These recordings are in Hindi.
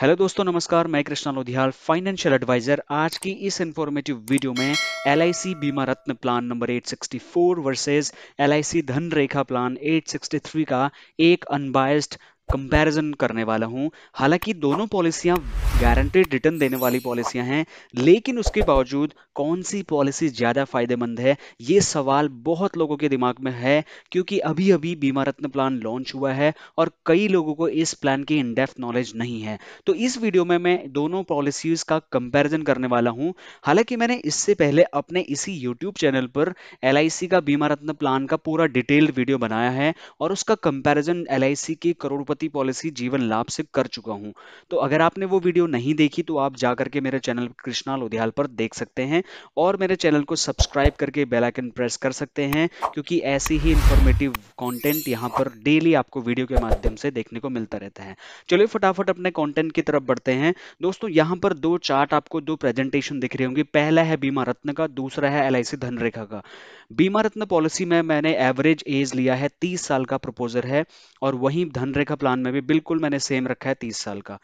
हेलो दोस्तों नमस्कार मैं कृष्णा लोधियाल फाइनेंशियल एडवाइजर आज की इस इंफॉर्मेटिव वीडियो में L Bima Ratna plan number 864 versus L Dhan Rekha plan 863 का एक अनबायस्ड कंपैरिजन करने वाला हूं हालांकि दोनों पॉलिसियां गारंटेड रिटर्न देने वाली पॉलिसियां हैं लेकिन उसके बावजूद कौन सी पॉलिसी ज़्यादा फायदेमंद है ये सवाल बहुत लोगों के दिमाग में है क्योंकि अभी अभी बीमा रत्न प्लान लॉन्च हुआ है और कई लोगों को इस प्लान की इनडेप्थ नॉलेज नहीं है तो इस वीडियो में मैं दोनों पॉलिसीज का कंपेरिजन करने वाला हूँ हालांकि मैंने इससे पहले अपने इसी यूट्यूब चैनल पर एल का बीमा रत्न प्लान का पूरा डिटेल्ड वीडियो बनाया है और उसका कंपेरिजन एल के करोड़ संपत्ति पॉलिसी जीवन लाभ से कर चुका हूं तो अगर आपने वो वीडियो नहीं देखी तो आप जाकर के मेरे चैनल कृष्णा लोधियाल पर देख सकते हैं और मेरे चैनल को सब्सक्राइब करके बेलाइकन प्रेस कर सकते हैं क्योंकि ऐसी ही इंफॉर्मेटिव कॉन्टेंट यहाँ पर डेली आपको वीडियो के माध्यम से देखने को मिलता रहता है चलिए फटाफट अपने कॉन्टेंट की तरफ बढ़ते हैं दोस्तों यहाँ पर दो चार्ट आपको दो प्रेजेंटेशन दिख रही होंगी पहला है बीमा रत्न का दूसरा है एल धनरेखा का बीमा रत्न पॉलिसी में मैंने एवरेज एज लिया है तीस साल का प्रपोजर है और वही धनरेखा प्लान में भी बिल्कुल मैंने सेम रखा है तीस साल का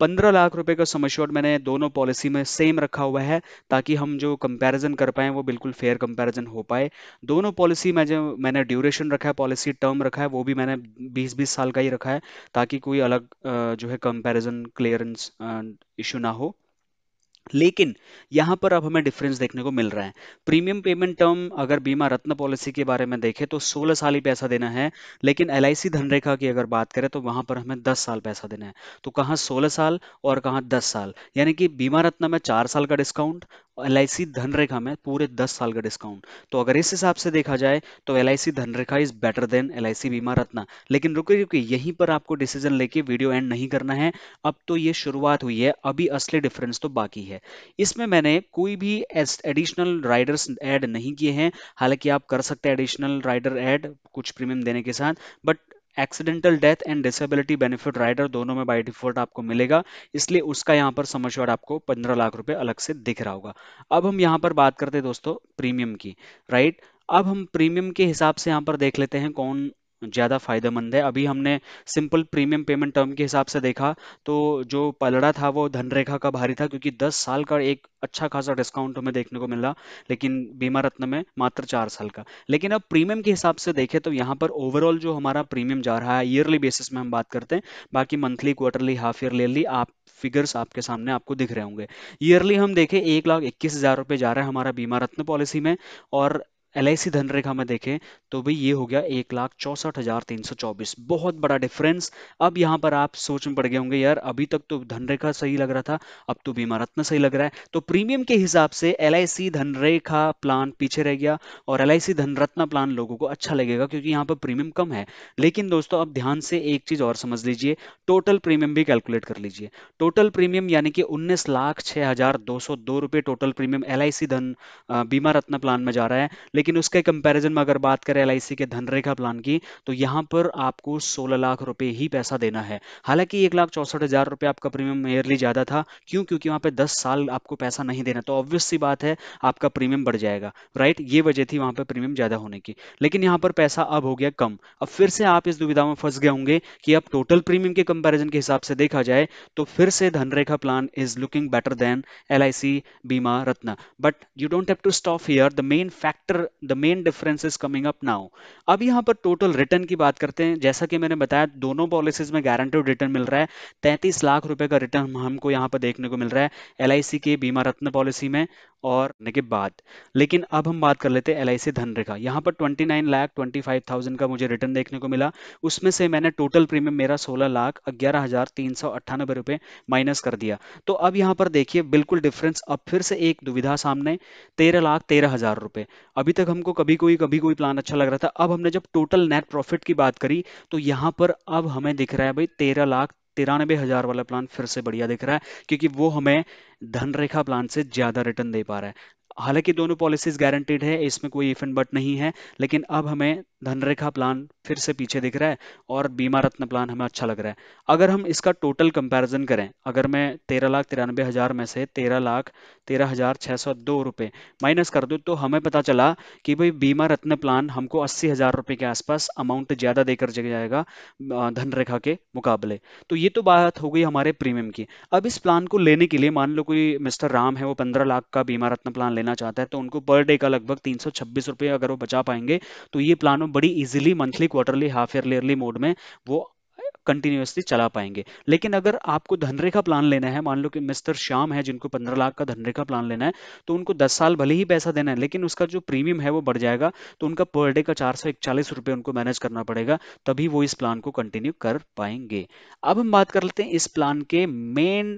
पंद्रह लाख रुपए का सम श्योर्ड मैंने दोनों पॉलिसी में सेम रखा हुआ है ताकि हम जो कंपैरिजन कर पाए वो बिल्कुल फेयर कंपैरिजन हो पाए दोनों पॉलिसी में जो मैंने ड्यूरेशन रखा है पॉलिसी टर्म रखा है वो भी मैंने बीस बीस साल का ही रखा है ताकि कोई अलग जो है कंपैरिजन क्लियरेंस इशू ना हो लेकिन यहां पर अब हमें डिफरेंस देखने को मिल रहा है प्रीमियम पेमेंट टर्म अगर बीमा रत्न पॉलिसी के बारे में देखें तो 16 साल ही पैसा देना है लेकिन एल धनरेखा की अगर बात करें तो वहां पर हमें 10 साल पैसा देना है तो कहां 16 साल और कहां 10 साल यानी कि बीमा रत्न में चार साल का डिस्काउंट एल धनरेखा में पूरे 10 साल का डिस्काउंट तो अगर इस हिसाब से देखा जाए तो L Dhanrekha is better than L Bima Ratna लेकिन रुके क्योंकि यहीं पर आपको डिसीजन लेके वीडियो एंड नहीं करना है अब तो ये शुरुआत हुई है अभी असली डिफरेंस तो बाकी है इसमें मैंने कोई भी एडिशनल राइडर्स एड नहीं किए हैं हालांकि आप कर सकते हैं एडिशनल राइडर एड कुछ प्रीमियम देने के साथ but accidental death and disability benefit rider दोनों में बाई डिफॉल्ट आपको मिलेगा इसलिए उसका यहाँ पर समझ आपको पंद्रह लाख रुपए अलग से दिख रहा होगा अब हम यहाँ पर बात करते हैं दोस्तों प्रीमियम की राइट अब हम प्रीमियम के हिसाब से यहाँ पर देख लेते हैं कौन ज़्यादा फायदेमंद है अभी हमने सिंपल प्रीमियम पेमेंट टर्म के हिसाब से देखा तो जो पलड़ा था वो धनरेखा का भारी था क्योंकि 10 साल का एक अच्छा खासा डिस्काउंट हमें देखने को मिला लेकिन बीमा रत्न में मात्र चार साल का लेकिन अब प्रीमियम के हिसाब से देखें तो यहाँ पर ओवरऑल जो हमारा प्रीमियम जा रहा है ईयरली बेसिस में हम बात करते हैं बाकी मंथली क्वार्टरली हाफ लेली आप फिगर्स आपके सामने आपको दिख रहे होंगे ईयरली हम देखें एक लाख इक्कीस हज़ार रुपये जा रहा है हमारा बीमा रत्न पॉलिसी में और एल धनरेखा में देखें तो भाई ये हो गया एक लाख चौंसठ हजार तीन सौ चौबीस बहुत बड़ा डिफरेंस अब यहाँ पर आप सोच में पड़ गए होंगे यार अभी तक तो धनरेखा सही लग रहा था अब तो बीमा रत्न सही लग रहा है तो प्रीमियम के हिसाब से एल धनरेखा प्लान पीछे रह गया और एल धनरत्न प्लान लोगों को अच्छा लगेगा क्योंकि यहाँ पर प्रीमियम कम है लेकिन दोस्तों अब ध्यान से एक चीज और समझ लीजिए टोटल प्रीमियम भी कैलकुलेट कर लीजिए टोटल प्रीमियम यानी कि उन्नीस लाख छह हजार दो सौ दो रुपये टोटल प्रीमियम एल धन बीमा रत्न प्लान में जा रहा है लेकिन उसके कंपैरिजन में अगर बात करें एल के धनरेखा प्लान की तो यहाँ पर आपको सोलह लाख रुपए ही पैसा देना है हालांकि एक लाख चौसठ हजार रुपये आपका प्रीमियम ईयरली ज़्यादा था क्यों क्योंकि वहाँ पे दस साल आपको पैसा नहीं देना तो ऑब्वियस सी बात है आपका प्रीमियम बढ़ जाएगा राइट ये वजह थी वहाँ पर प्रीमियम ज़्यादा होने की लेकिन यहाँ पर पैसा अब हो गया कम अब फिर से आप इस दुविधा में फंस गए होंगे कि अब टोटल प्रीमियम के कंपेरिजन के हिसाब से देखा जाए तो फिर से Dhanrekha plan is looking better than L Bima Ratna but you don't have to stop here the main factor the main difference is coming up now अब यहाँ पर टोटल रिटर्न की बात करते हैं जैसा कि मैंने बताया दोनों पॉलिसीज में गारंटेड रिटर्न मिल रहा है तैंतीस लाख रुपए का रिटर्न हमको यहाँ पर देखने को मिल रहा है एल के बीमा रत्न पॉलिसी में और के बाद लेकिन अब हम बात कर लेते हैं एल आई सी धनरेखा यहाँ पर twenty nine lakh twenty five thousand का मुझे रिटर्न देखने को मिला उसमें से मैंने टोटल प्रीमियम मेरा सोलह लाख ग्यारह हजार तीन सौ अट्ठानबे रुपए माइनस कर दिया तो अब यहाँ पर देखिए बिल्कुल डिफरेंस अब फिर से एक दुविधा सामने तेरह लाख तेरह हजार रुपए अभी तक हमको कभी कोई कभी कोई प्लान अच्छा लग रहा था अब हमने जब टोटल नेट प्रॉफिट की बात करी तो यहाँ पर अब हमें दिख रहा है भाई तेरह लाख तिरानबे हजार वाला प्लान फिर से बढ़िया दिख रहा है क्योंकि वो हमें धनरेखा प्लान से ज्यादा रिटर्न दे पा रहा है हालांकि दोनों पॉलिसीज गारंटेड है इसमें कोई इफ एंड बट नहीं है लेकिन अब हमें धनरेखा प्लान फिर से पीछे दिख रहा है और बीमा रत्न प्लान हमें अच्छा लग रहा है अगर हम इसका टोटल कंपैरिजन करें अगर मैं तेरह लाख तिरानबे हज़ार में से तेरह लाख तेरह हज़ार छः सौ दो रुपये माइनस कर दूँ तो हमें पता चला कि भाई बीमा रत्न प्लान हमको अस्सी हज़ार रुपये के आसपास अमाउंट ज़्यादा देकर जाएगा धनरेखा के मुकाबले तो ये तो बात हो गई हमारे प्रीमियम की अब इस प्लान को लेने के लिए मान लो कोई मिस्टर राम है वो पंद्रह लाख का बीमा रत्न प्लान लेना लेना चाहता है तो उनको पर डे का लगभग तीन सौ अगर वो बचा पाएंगे तो ये प्लान वो बड़ी easily monthly quarterly half yearly yearly mode में वो कंटिन्यूसली चला पाएंगे लेकिन अगर आपको धनरेखा प्लान लेना है मान लो कि मिस्टर श्याम है जिनको 15 लाख का धनरेखा प्लान लेना है तो उनको 10 साल भले ही पैसा देना है लेकिन उसका जो प्रीमियम है वो बढ़ जाएगा तो उनका पर डे का चार सौ इकचालीस रुपये उनको मैनेज करना पड़ेगा तभी वो इस प्लान को कंटिन्यू कर पाएंगे अब हम बात कर लेते हैं इस प्लान के मेन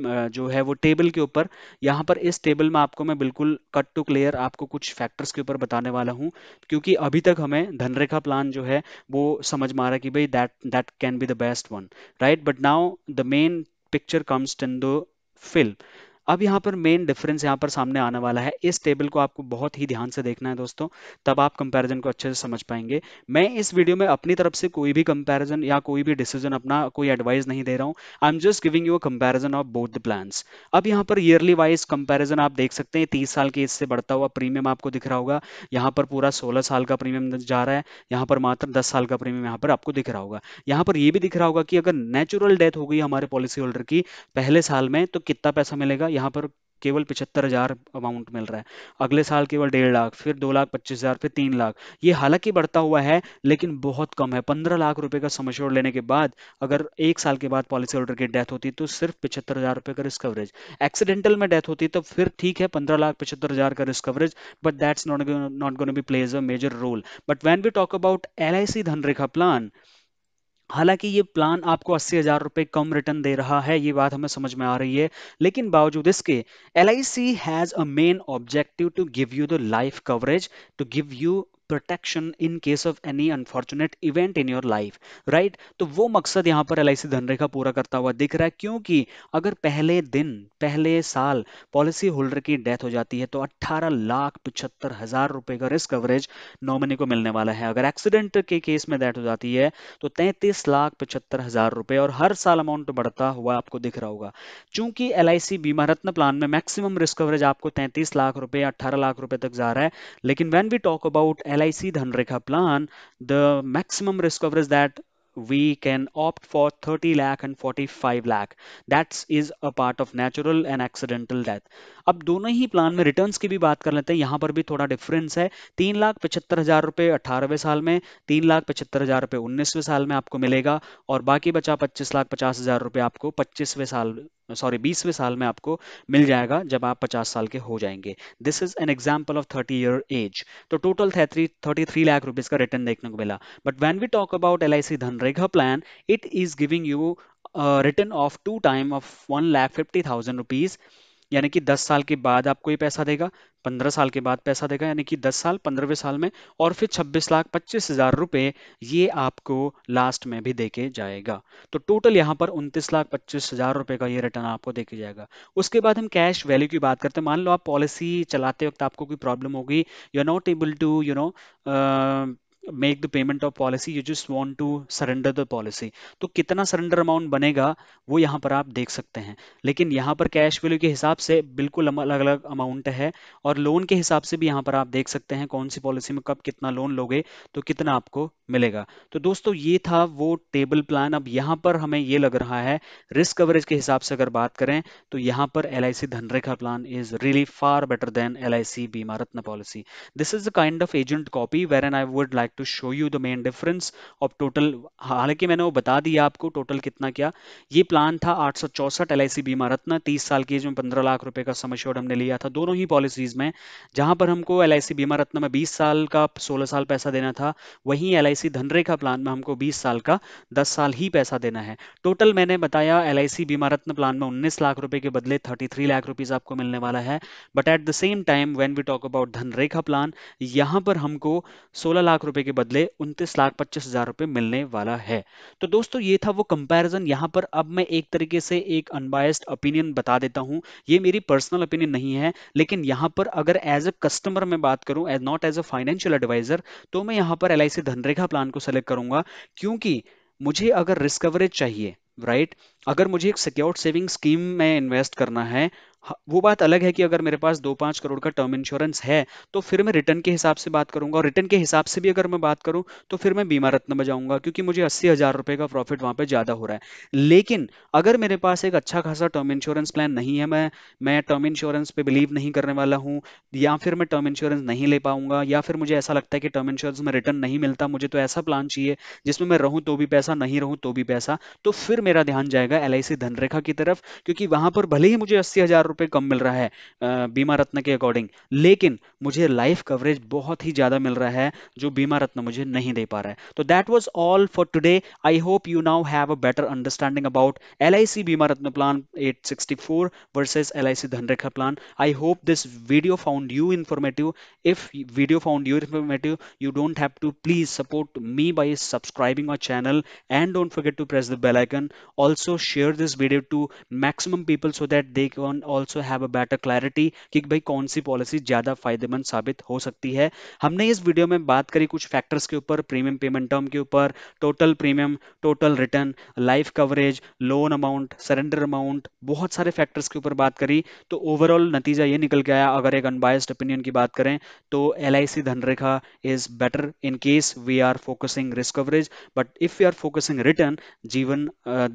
जो है वो टेबल के ऊपर यहाँ पर इस टेबल में आपको मैं बिल्कुल कट टू क्लियर आपको कुछ फैक्टर्स के ऊपर बताने वाला हूँ क्योंकि अभी तक हमें धनरेखा प्लान जो है वो समझ में आ रहा है कि भाई that that can be the best one right but now the main picture comes in the film अब यहाँ पर मेन डिफरेंस यहाँ पर सामने आने वाला है इस टेबल को आपको बहुत ही ध्यान से देखना है दोस्तों तब आप कंपैरिजन को अच्छे से समझ पाएंगे मैं इस वीडियो में अपनी तरफ से कोई भी कंपैरिजन या कोई भी डिसीजन अपना कोई एडवाइस नहीं दे रहा हूँ I am just giving you comparison of both the plan अब यहाँ पर ईयरली वाइज कंपेरिजन आप देख सकते हैं तीस साल के इससे बढ़ता हुआ प्रीमियम आपको दिख रहा होगा यहाँ पर पूरा सोलह साल का प्रीमियम जा रहा है यहाँ पर मात्र दस साल का प्रीमियम यहाँ पर आपको दिख रहा होगा यहाँ पर यह भी दिख रहा होगा कि अगर नेचुरल डेथ हो गई हमारे पॉलिसी होल्डर की पहले साल में तो कितना पैसा मिलेगा यहाँ पर केवल पिछहत्तर हज़ार अमाउंट मिल रहा है अगले साल केवल डेढ़ लाख फिर दो लाख पच्चीस हज़ार फिर तीन लाख ये हालांकि बढ़ता हुआ है लेकिन बहुत कम है पंद्रह लाख रुपए का समश्योर लेने के बाद अगर एक साल के बाद पॉलिसी होल्डर की डेथ होती तो सिर्फ पिछहत्तर हज़ार रुपये का रिस्क कवरेज एक्सीडेंटल में डेथ होती तो फिर ठीक है पंद्रह लाख पचहत्तर हज़ार का risk coverage but that's not not gonna be plays a major role but when we talk about L I C Dhanrekha plan हालांकि ये प्लान आपको अस्सी हज़ार रुपए कम रिटर्न दे रहा है ये बात हमें समझ में आ रही है लेकिन बावजूद इसके L I C has a main objective to give you the life coverage to give you protection in case of any unfortunate event in your life right तो वो मकसद यहाँ पर एल धनरेखा पूरा करता हुआ दिख रहा है क्योंकि अगर पहले दिन पहले साल पॉलिसी होल्डर की डेथ हो जाती है तो अट्ठारह लाख पचहत्तर हजार रुपए का रिस्क कवरेज नॉमिनी को मिलने वाला है अगर एक्सीडेंट के केस में डेथ हो जाती है तो तैंतीस लाख पचहत्तर हजार रुपए और हर साल अमाउंट बढ़ता हुआ आपको दिख रहा होगा चूंकि L I C Bima Ratna plan में मैक्सिमम रिस्क कवरेज आपको तैंतीस लाख रुपए अट्ठारह लाख रुपए तक जा रहा है लेकिन when we talk about LIC Dhanrekha plan, the maximum risk coverage that we can opt for 30 lakh and 45 lakh that is a part of natural and accidental death अब दोनों ही प्लान में रिटर्न्स की भी बात कर लेते हैं यहाँ पर भी थोड़ा डिफरेंस है तीन लाख पचहत्तर हजार रुपये अठारहवें साल में तीन लाख पचहत्तर हजार रुपये उन्नीसवें साल में आपको मिलेगा और बाकी बचा पच्चीस लाख पचास हजार रुपये आपको पच्चीसवें साल सॉरी बीसवें साल में आपको मिल जाएगा जब आप 50 साल के हो जाएंगे this is an example of 30 year age तो टोटल थे three thirty three lakh rupees का रिटर्न देखने को मिला but when we talk about L I C Dhanrekha plan it is giving you return of two time of one lakh fifty thousand rupees यानी कि 10 साल के बाद आपको ये पैसा देगा 15 साल के बाद पैसा देगा यानी कि 10 साल 15वें साल में और फिर 26 लाख पच्चीस हजार रुपये ये आपको लास्ट में भी देके जाएगा तो टोटल यहाँ पर उनतीस लाख पच्चीस हजार रुपये का ये रिटर्न आपको देके जाएगा उसके बाद हम कैश वैल्यू की बात करते हैं मान लो आप पॉलिसी चलाते वक्त आपको कोई प्रॉब्लम होगी you are not able to you know make the payment of policy you just want to surrender the policy तो कितना सरेंडर अमाउंट बनेगा वो यहाँ पर आप देख सकते हैं लेकिन यहाँ पर कैश वैल्यू के हिसाब से बिल्कुल अलग अलग अमाउंट है और लोन के हिसाब से भी यहाँ पर आप देख सकते हैं कौन सी पॉलिसी में कब कितना लोन लोगे तो कितना आपको मिलेगा तो दोस्तों ये था वो टेबल प्लान अब यहाँ पर हमें ये लग रहा है रिस्क कवरेज के हिसाब से अगर बात करें तो यहाँ पर L I C Dhanrekha plan is really far better than L I C Bima Ratna policy this is the kind of agent copy where an I would like to show you the main difference of total हालांकि मैंने वो बता दिया आपको टोटल कितना क्या ये प्लान था आठ सौ चौसठ एल आई सी बीमा रत्न तीस साल की एज में पंद्रह लाख रुपए का सम एश्योर्ड हमने लिया था दोनों ही पॉलिसीज में जहां पर हमको एल आई सी बीमा रत्न में बीस साल का सोलह साल पैसा देना था वहीं L I C Dhanrekha plan में हमको बीस साल का दस साल ही पैसा देना है टोटल मैंने बताया L I C Bima Ratna plan में उन्नीस लाख रुपए के बदले थर्टी थ्री लाख रुपीज आपको मिलने वाला है but at the same time when we talk about Dhanrekha plan यहां पर हमको सोलह लाख रुपए के बदले उनतीस लाख पच्चीस हजार रुपए मिलने वाला है तो दोस्तों ये था वो कंपैरिजन यहाँ पर अब मैं एक तरीके से एक अनबायस्ड ओपिनियन बता देता हूँ ये मेरी पर्सनल ओपिनियन नहीं है लेकिन यहाँ पर अगर एज अ कस्टमर मैं बात करूँ as not as a financial advisor तो मैं यहाँ पर एल धनरेखा प्लान को सेलेक्ट करूंगा क्योंकि मुझे अगर रिस्कवरेज चाहिए राइट right? अगर मुझे एक सिक्योर्ड सेविंग स्कीम में इन्वेस्ट करना है हाँ, वो बात अलग है कि अगर मेरे पास दो पांच करोड़ का टर्म इंश्योरेंस है तो फिर मैं रिटर्न के हिसाब से बात करूंगा और रिटर्न के हिसाब से भी अगर मैं बात करूं तो फिर मैं बीमा रत्न में जाऊंगा क्योंकि मुझे अस्सी हज़ार रुपए का प्रॉफिट वहां पर ज़्यादा हो रहा है लेकिन अगर मेरे पास एक अच्छा खासा टर्म इंश्योरेंस प्लान नहीं है मैं मैं टर्म इंश्योरेंस पे बिलीव नहीं करने वाला हूँ या फिर मैं टर्म इंश्योरेंस नहीं ले पाऊंगा या फिर मुझे ऐसा लगता है कि टर्म इंश्योरेंस में रिटर्न नहीं मिलता मुझे तो ऐसा प्लान चाहिए जिसमें मैं रहूं तो भी पैसा नहीं रहूं तो भी पैसा तो फिर मेरा ध्यान जाएगा एल धनरेखा की तरफ क्योंकि वहां पर भले ही मुझे अस्सी हज़ार रुपए कम मिल रहा है बीमा रत्न के अकॉर्डिंग लेकिन मुझे लाइफ कवरेज बहुत ही ज़्यादा मिल रहा है जो बीमा रत्न मुझे नहीं दे पा रहा है तो that was all for today I hope you now have a better understanding about L Bima Ratna plan at versus L I Dhanrekha plan I hope this video found you informative if video found you informative you don't have to please support me by subscribing our channel and don't forget to press the bell icon also share this video to maximum people so that they they can also have a better clarity कि भाई कौन सी पॉलिसी ज़्यादा फायदेमंद साबित हो सकती है हमने इस वीडियो में बात करी कुछ फैक्टर्स के ऊपर प्रीमियम पेमेंट टर्म के ऊपर total premium total return life coverage loan amount surrender amount बहुत सारे फैक्टर्स के ऊपर बात करी तो ओवरऑल नतीजा ये निकल के आया अगर एक अनबायस्ड ओपिनियन की बात करें तो L Dhanrekha is better in case we are focusing risk coverage but if we are focusing return जीवन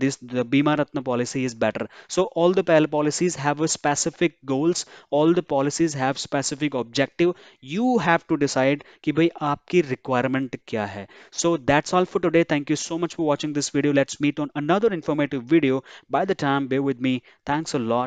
this Bima Ratna policy is better so all the policies have a specific goals all the policies have specific objective you have to decide ki bhai aapki requirement kya hai so that's all for today thank you so much for watching this video let's meet on another informative video by the time bear with me thanks a lot